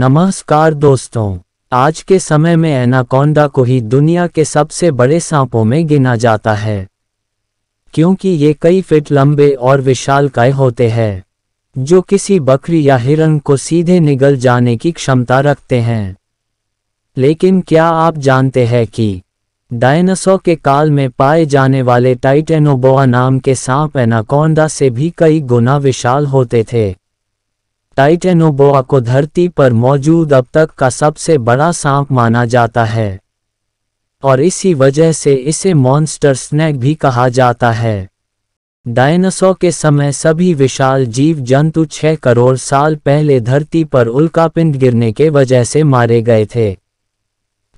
नमस्कार दोस्तों आज के समय में एनाकोंडा को ही दुनिया के सबसे बड़े सांपों में गिना जाता है क्योंकि ये कई फिट लंबे और विशाल काय होते हैं जो किसी बकरी या हिरण को सीधे निगल जाने की क्षमता रखते हैं लेकिन क्या आप जानते हैं कि डायनासोर के काल में पाए जाने वाले टाइटेनोबोआ नाम के सांप एनाकोंडा से भी कई गुना विशाल होते थे टाइटेनोबोआ को धरती पर मौजूद अब तक का सबसे बड़ा सांप माना जाता है और इसी वजह से इसे मॉन्स्टर स्नैक भी कहा जाता है डायनासोर के समय सभी विशाल जीव जंतु 6 करोड़ साल पहले धरती पर उल्कापिंड गिरने के वजह से मारे गए थे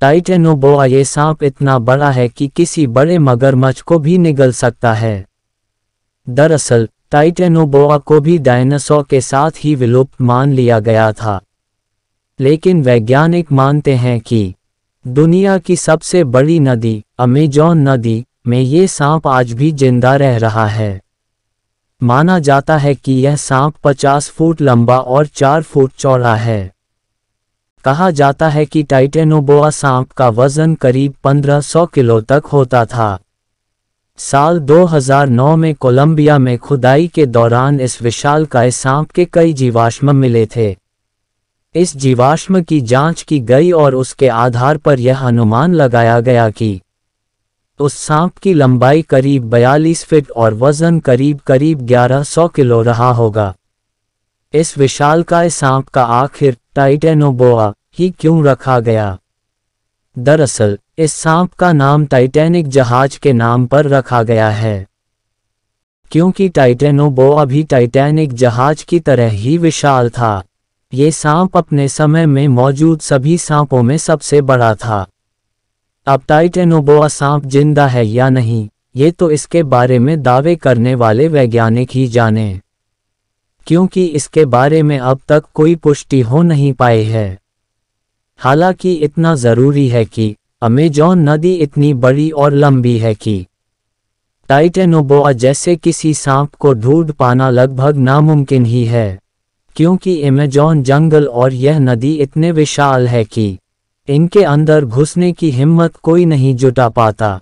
टाइटेनोबोआ ये सांप इतना बड़ा है कि किसी बड़े मगरमच्छ को भी निगल सकता है दरअसल टाइटेनोबोआ को भी डायनासोर के साथ ही विलुप्त मान लिया गया था लेकिन वैज्ञानिक मानते हैं कि दुनिया की सबसे बड़ी नदी अमेजॉन नदी में ये सांप आज भी जिंदा रह रहा है माना जाता है कि यह सांप 50 फुट लंबा और 4 फुट चौड़ा है कहा जाता है कि टाइटेनोबोआ सांप का वजन करीब 1500 किलो तक होता था साल 2009 में कोलंबिया में खुदाई के दौरान इस विशाल काय सांप के कई जीवाश्म मिले थे इस जीवाश्म की जांच की गई और उसके आधार पर यह अनुमान लगाया गया कि उस सांप की लंबाई करीब 42 फीट और वजन करीब करीब 1100 किलो रहा होगा इस विशाल काय सांप का आखिर टाइटेनोबोआ ही क्यों रखा गया दरअसल इस सांप का नाम टाइटैनिक जहाज के नाम पर रखा गया है क्योंकि टाइटेनोबोआ भी टाइटैनिक जहाज की तरह ही विशाल था ये सांप अपने समय में मौजूद सभी सांपों में सबसे बड़ा था अब टाइटेनोबोआ सांप जिंदा है या नहीं ये तो इसके बारे में दावे करने वाले वैज्ञानिक ही जाने क्योंकि इसके बारे में अब तक कोई पुष्टि हो नहीं पाई है हालांकि इतना ज़रूरी है कि अमेजॉन नदी इतनी बड़ी और लंबी है कि टाइटेनोबोआ जैसे किसी सांप को ढूंढ पाना लगभग नामुमकिन ही है क्योंकि अमेजॉन जंगल और यह नदी इतने विशाल है कि इनके अंदर घुसने की हिम्मत कोई नहीं जुटा पाता